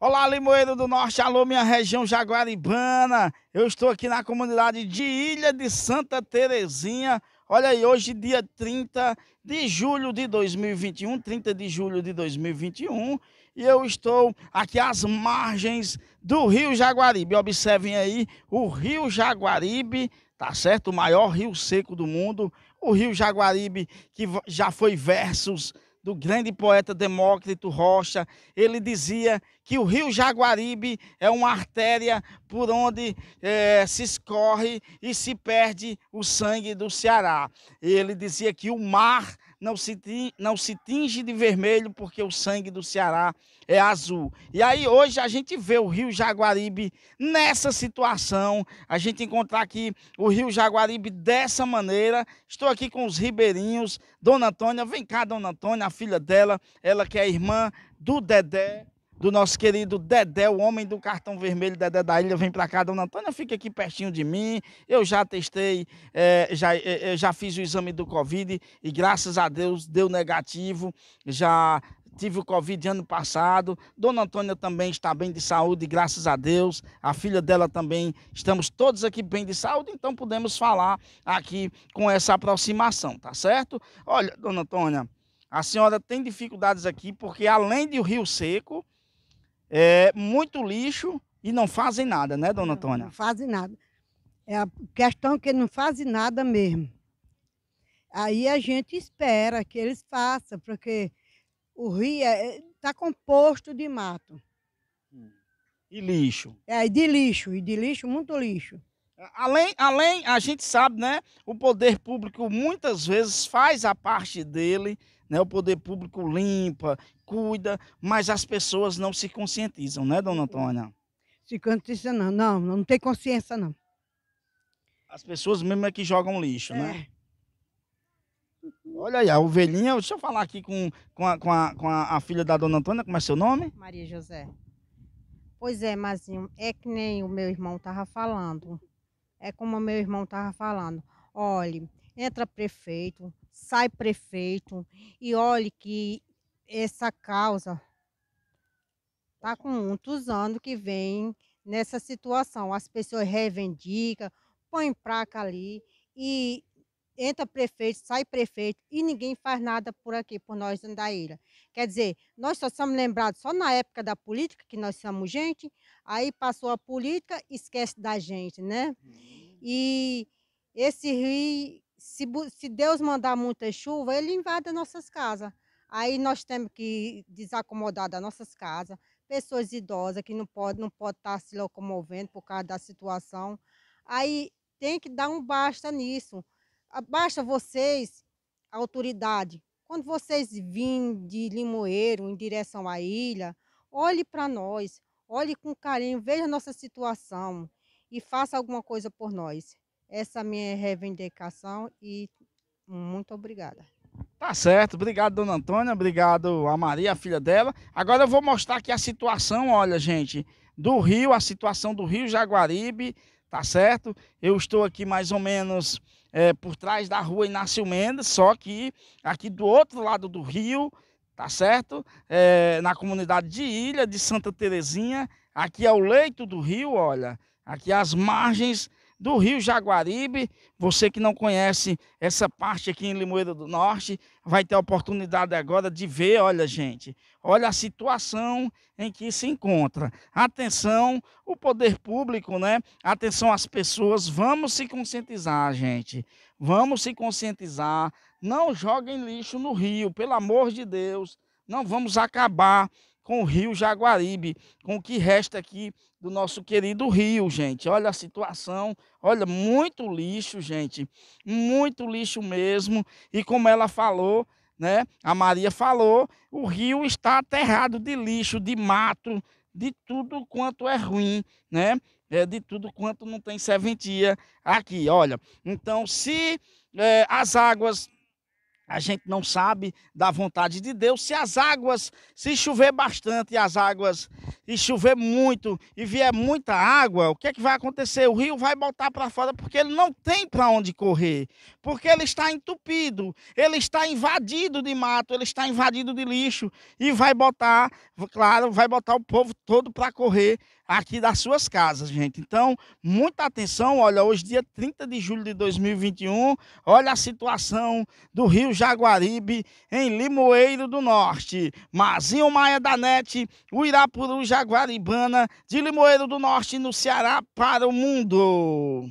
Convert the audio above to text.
Olá, Limoeiro do Norte, alô, minha região jaguaribana. Eu estou aqui na comunidade de Ilha de Santa Terezinha. Olha aí, hoje, dia 30 de julho de 2021, 30 de julho de 2021, e eu estou aqui às margens do Rio Jaguaribe. Observem aí o Rio Jaguaribe, tá certo? O maior rio seco do mundo. O Rio Jaguaribe, que já foi versos do grande poeta Demócrito Rocha. Ele dizia que o rio Jaguaribe é uma artéria por onde é, se escorre e se perde o sangue do Ceará. Ele dizia que o mar não se, não se tinge de vermelho porque o sangue do Ceará é azul. E aí hoje a gente vê o Rio Jaguaribe nessa situação, a gente encontrar aqui o Rio Jaguaribe dessa maneira. Estou aqui com os ribeirinhos. Dona Antônia, vem cá, Dona Antônia, a filha dela, ela que é irmã do Dedé do nosso querido Dedé, o homem do cartão vermelho, Dedé da Ilha, vem para cá, Dona Antônia, fica aqui pertinho de mim, eu já testei, é, já, é, é, já fiz o exame do Covid e graças a Deus deu negativo, já tive o Covid ano passado. Dona Antônia também está bem de saúde, graças a Deus. A filha dela também, estamos todos aqui bem de saúde, então podemos falar aqui com essa aproximação, tá certo? Olha, Dona Antônia, a senhora tem dificuldades aqui porque além do Rio Seco, é, muito lixo e não fazem nada, né, dona não, Antônia? Não fazem nada. É a questão é que não fazem nada mesmo. Aí a gente espera que eles façam, porque o rio está é, é tá composto de mato. Hum. E lixo. É, de lixo, e de lixo, muito lixo. Além, além, a gente sabe, né? O poder público muitas vezes faz a parte dele né? O poder público limpa, cuida, mas as pessoas não se conscientizam, né, dona Antônia? Se conscientiza não, não, não tem consciência não. As pessoas mesmo é que jogam lixo, né? é. né? Olha aí, a ovelhinha, deixa eu falar aqui com, com, a, com, a, com a, a filha da dona Antônia, como é seu nome? Maria José. Pois é, Mazinho, é que nem o meu irmão estava falando. É como o meu irmão estava falando. Olha, entra prefeito, sai prefeito e olhe que essa causa está com muitos anos que vem nessa situação. As pessoas reivindicam, põem placa ali e entra prefeito, sai prefeito e ninguém faz nada por aqui, por nós da ilha. Quer dizer, nós só somos lembrados só na época da política, que nós somos gente, aí passou a política, esquece da gente, né? Uhum. E esse rio se, se Deus mandar muita chuva, ele invade as nossas casas. Aí nós temos que desacomodar das nossas casas, pessoas idosas que não podem não pode estar tá se locomovendo por causa da situação. Aí tem que dar um basta nisso. Ah, basta vocês, autoridade, quando vocês virem de Limoeiro em direção à ilha, olhe para nós, olhe com carinho, veja a nossa situação e faça alguma coisa por nós essa minha reivindicação e muito obrigada. Tá certo, obrigado, dona Antônia, obrigado a Maria, a filha dela. Agora eu vou mostrar aqui a situação, olha, gente, do rio, a situação do rio Jaguaribe, tá certo? Eu estou aqui mais ou menos é, por trás da rua Inácio Mendes, só que aqui do outro lado do rio, tá certo? É, na comunidade de Ilha, de Santa Terezinha, aqui é o leito do rio, olha, aqui as margens do Rio Jaguaribe. Você que não conhece essa parte aqui em Limoeiro do Norte, vai ter a oportunidade agora de ver, olha, gente, olha a situação em que se encontra. Atenção, o poder público, né? Atenção às pessoas, vamos se conscientizar, gente. Vamos se conscientizar. Não joguem lixo no rio, pelo amor de Deus. Não vamos acabar com o Rio Jaguaribe, com o que resta aqui do nosso querido Rio, gente. Olha a situação, olha, muito lixo, gente, muito lixo mesmo. E como ela falou, né, a Maria falou, o rio está aterrado de lixo, de mato, de tudo quanto é ruim, né? É, de tudo quanto não tem serventia aqui, olha. Então, se é, as águas a gente não sabe da vontade de Deus se as águas, se chover bastante as águas, e chover muito e vier muita água, o que é que vai acontecer? O rio vai botar para fora porque ele não tem para onde correr, porque ele está entupido, ele está invadido de mato, ele está invadido de lixo e vai botar, claro, vai botar o povo todo para correr aqui das suas casas, gente. Então, muita atenção, olha, hoje dia 30 de julho de 2021, olha a situação do Rio Jaguaribe, em Limoeiro do Norte. Mazinho Maia da NET, Irapuru Jaguaribana, de Limoeiro do Norte, no Ceará, para o mundo.